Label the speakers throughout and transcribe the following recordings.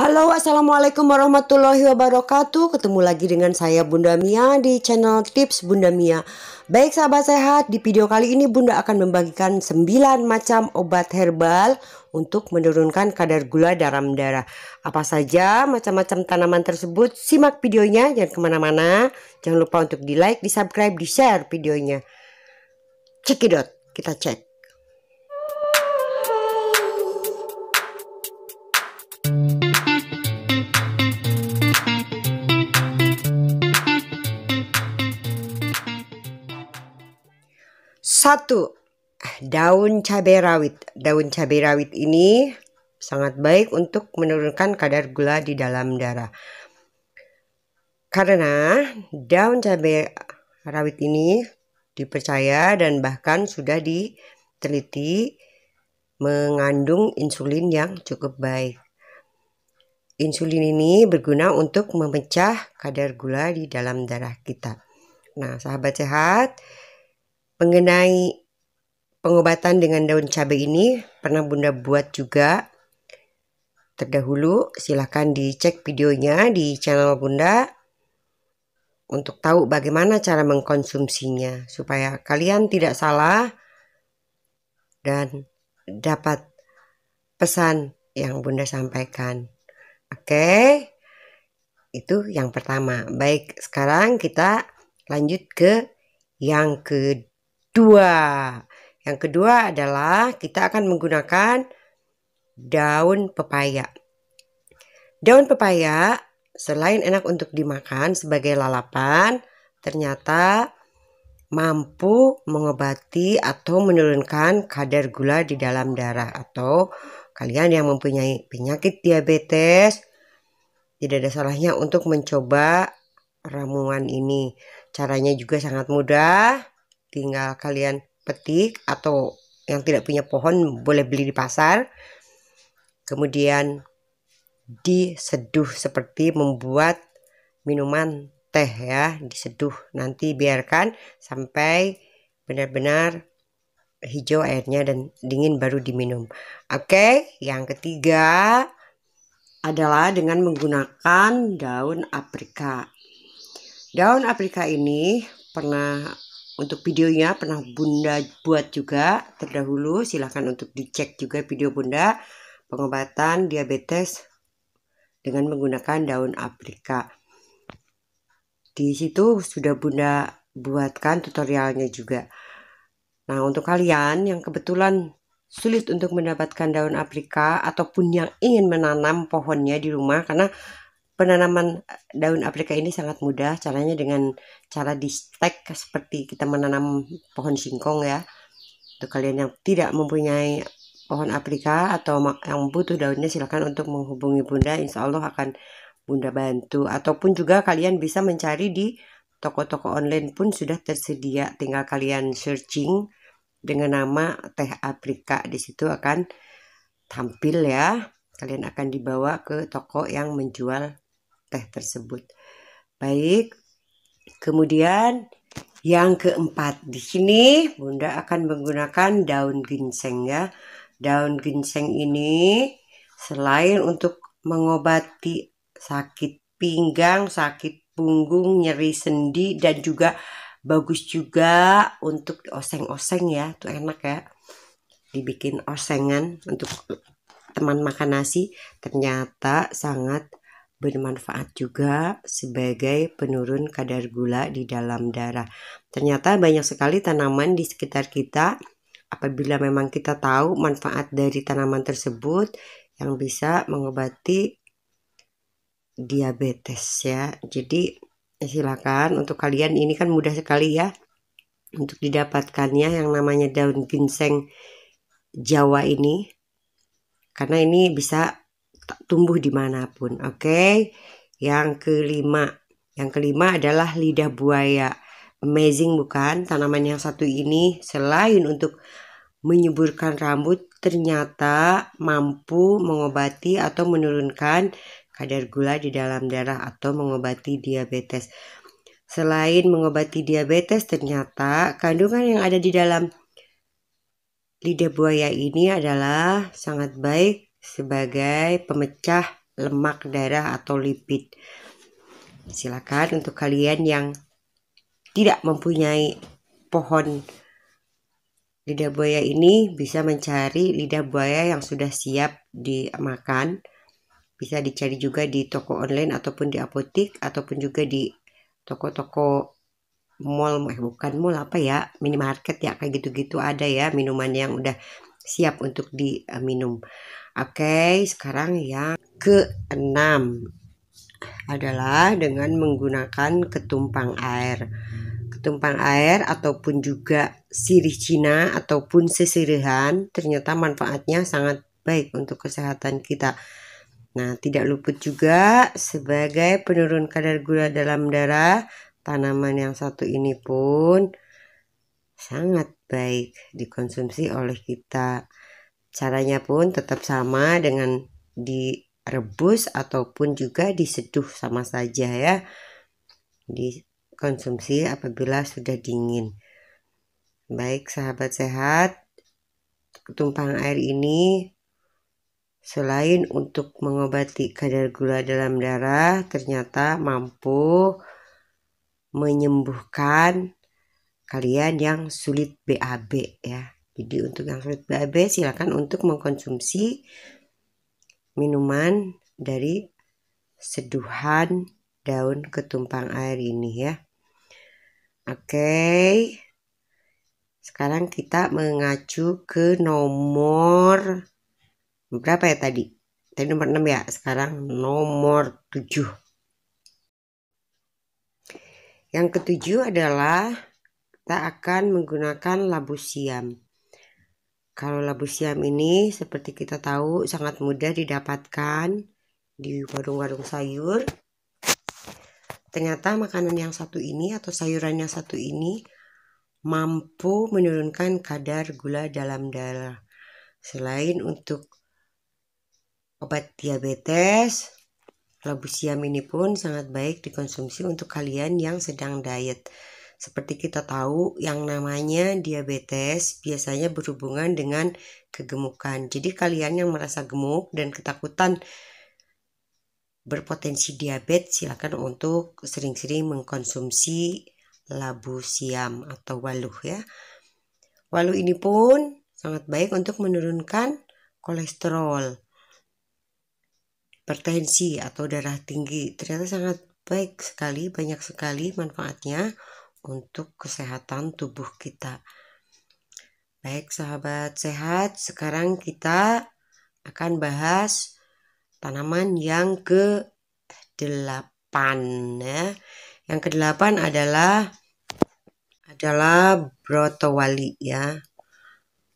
Speaker 1: Halo assalamualaikum warahmatullahi wabarakatuh Ketemu lagi dengan saya Bunda Mia di channel tips Bunda Mia Baik sahabat sehat di video kali ini Bunda akan membagikan 9 macam obat herbal Untuk menurunkan kadar gula dalam darah Apa saja macam-macam tanaman tersebut Simak videonya jangan kemana-mana Jangan lupa untuk di like, di subscribe, di share videonya Cekidot kita cek Satu, ah, daun cabai rawit. Daun cabai rawit ini sangat baik untuk menurunkan kadar gula di dalam darah. Karena daun cabai rawit ini dipercaya dan bahkan sudah diteliti mengandung insulin yang cukup baik. Insulin ini berguna untuk memecah kadar gula di dalam darah kita. Nah, sahabat sehat, Mengenai pengobatan dengan daun cabai ini pernah Bunda buat juga terdahulu silahkan dicek videonya di channel Bunda untuk tahu bagaimana cara mengkonsumsinya supaya kalian tidak salah dan dapat pesan yang Bunda sampaikan. Oke. Itu yang pertama. Baik, sekarang kita lanjut ke yang kedua dua. Yang kedua adalah kita akan menggunakan daun pepaya. Daun pepaya selain enak untuk dimakan sebagai lalapan, ternyata mampu mengobati atau menurunkan kadar gula di dalam darah atau kalian yang mempunyai penyakit diabetes tidak ada salahnya untuk mencoba ramuan ini. Caranya juga sangat mudah tinggal kalian petik atau yang tidak punya pohon boleh beli di pasar kemudian diseduh seperti membuat minuman teh ya diseduh nanti biarkan sampai benar-benar hijau airnya dan dingin baru diminum oke okay, yang ketiga adalah dengan menggunakan daun aprika daun aprika ini pernah untuk videonya pernah bunda buat juga terdahulu silahkan untuk dicek juga video bunda pengobatan diabetes dengan menggunakan daun aprika di situ sudah bunda buatkan tutorialnya juga nah untuk kalian yang kebetulan sulit untuk mendapatkan daun aprika ataupun yang ingin menanam pohonnya di rumah karena Penanaman eh, daun Afrika ini sangat mudah, caranya dengan cara di stek seperti kita menanam pohon singkong ya. Untuk kalian yang tidak mempunyai pohon Afrika atau yang butuh daunnya silahkan untuk menghubungi Bunda, insya Allah akan Bunda bantu. Ataupun juga kalian bisa mencari di toko-toko online pun sudah tersedia, tinggal kalian searching dengan nama teh Afrika di situ akan tampil ya kalian akan dibawa ke toko yang menjual teh tersebut. Baik, kemudian yang keempat di sini Bunda akan menggunakan daun ginseng ya. Daun ginseng ini selain untuk mengobati sakit pinggang, sakit punggung, nyeri sendi dan juga bagus juga untuk oseng-oseng ya, tuh enak ya. Dibikin osengan untuk teman makan nasi ternyata sangat bermanfaat juga sebagai penurun kadar gula di dalam darah. Ternyata banyak sekali tanaman di sekitar kita apabila memang kita tahu manfaat dari tanaman tersebut yang bisa mengobati diabetes ya. Jadi silakan untuk kalian ini kan mudah sekali ya untuk didapatkannya yang namanya daun ginseng Jawa ini karena ini bisa tumbuh dimanapun. Oke, okay? yang kelima, yang kelima adalah lidah buaya. Amazing bukan tanaman yang satu ini selain untuk menyuburkan rambut ternyata mampu mengobati atau menurunkan kadar gula di dalam darah atau mengobati diabetes. Selain mengobati diabetes ternyata kandungan yang ada di dalam lidah buaya ini adalah sangat baik sebagai pemecah lemak darah atau lipid. Silakan untuk kalian yang tidak mempunyai pohon lidah buaya ini bisa mencari lidah buaya yang sudah siap dimakan. Bisa dicari juga di toko online ataupun di apotik ataupun juga di toko-toko mall eh bukan mall apa ya minimarket ya kayak gitu-gitu ada ya minuman yang udah siap untuk diminum. Oke, sekarang yang keenam adalah dengan menggunakan ketumpang air. Ketumpang air ataupun juga sirih Cina ataupun sesirihan ternyata manfaatnya sangat baik untuk kesehatan kita. Nah, tidak luput juga sebagai penurun kadar gula dalam darah, tanaman yang satu ini pun sangat baik dikonsumsi oleh kita. Caranya pun tetap sama dengan direbus ataupun juga diseduh sama saja ya. Dikonsumsi apabila sudah dingin. Baik sahabat sehat, tumpang air ini selain untuk mengobati kadar gula dalam darah ternyata mampu menyembuhkan kalian yang sulit BAB ya. Jadi untuk yang kulit BAB silakan untuk mengkonsumsi minuman dari seduhan daun ketumpang air ini ya. Oke. Sekarang kita mengacu ke nomor berapa ya tadi? Tadi nomor 6 ya, sekarang nomor 7. Yang ketujuh adalah kita akan menggunakan labu siam. Kalau labu siam ini seperti kita tahu sangat mudah didapatkan di warung-warung sayur. Ternyata makanan yang satu ini atau sayuran yang satu ini mampu menurunkan kadar gula dalam darah. Selain untuk obat diabetes, labu siam ini pun sangat baik dikonsumsi untuk kalian yang sedang diet. Seperti kita tahu, yang namanya diabetes biasanya berhubungan dengan kegemukan. Jadi kalian yang merasa gemuk dan ketakutan berpotensi diabetes, silakan untuk sering-sering mengkonsumsi labu siam atau waluh ya. Waluh ini pun sangat baik untuk menurunkan kolesterol hipertensi atau darah tinggi ternyata sangat baik sekali banyak sekali manfaatnya untuk kesehatan tubuh kita. Baik sahabat sehat, sekarang kita akan bahas tanaman yang ke-8 ya. Yang ke-8 adalah adalah brotowali ya.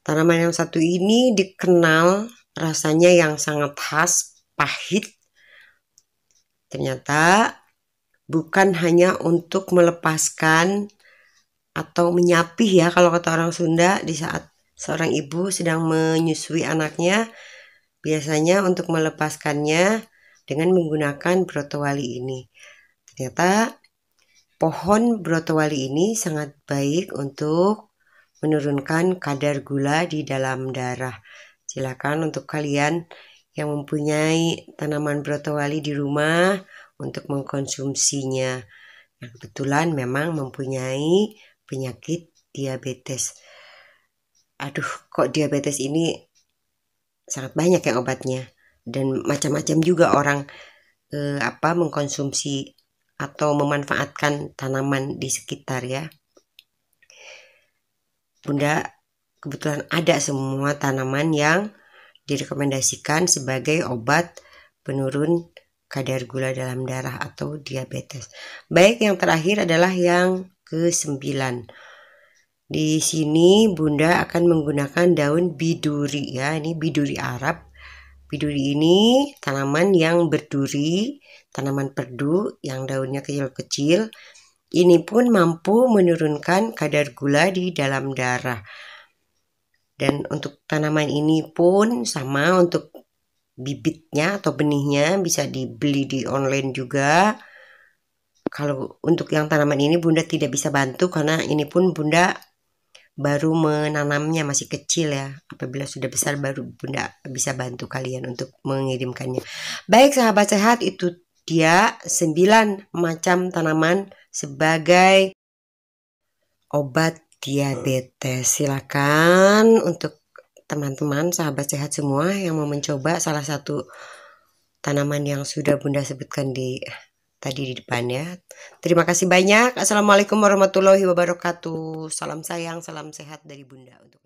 Speaker 1: Tanaman yang satu ini dikenal rasanya yang sangat khas, pahit. Ternyata bukan hanya untuk melepaskan atau menyapih ya kalau kata orang Sunda di saat seorang ibu sedang menyusui anaknya biasanya untuk melepaskannya dengan menggunakan brotowali ini. Ternyata pohon brotowali ini sangat baik untuk menurunkan kadar gula di dalam darah. Silakan untuk kalian yang mempunyai tanaman brotowali di rumah untuk mengkonsumsinya. Nah, kebetulan memang mempunyai penyakit diabetes. Aduh, kok diabetes ini sangat banyak ya obatnya dan macam-macam juga orang eh, apa mengkonsumsi atau memanfaatkan tanaman di sekitar ya. Bunda kebetulan ada semua tanaman yang direkomendasikan sebagai obat penurun kadar gula dalam darah atau diabetes. Baik, yang terakhir adalah yang ke-9. Di sini Bunda akan menggunakan daun biduri ya. Ini biduri Arab. Biduri ini tanaman yang berduri, tanaman perdu yang daunnya kecil-kecil. Ini pun mampu menurunkan kadar gula di dalam darah. Dan untuk tanaman ini pun sama untuk bibitnya atau benihnya bisa dibeli di online juga. Kalau untuk yang tanaman ini Bunda tidak bisa bantu karena ini pun Bunda baru menanamnya masih kecil ya. Apabila sudah besar baru Bunda bisa bantu kalian untuk mengirimkannya. Baik sahabat sehat itu dia 9 macam tanaman sebagai obat diabetes. Silakan untuk teman-teman sahabat sehat semua yang mau mencoba salah satu tanaman yang sudah Bunda sebutkan di tadi di depan ya. Terima kasih banyak. Assalamualaikum warahmatullahi wabarakatuh. Salam sayang, salam sehat dari Bunda untuk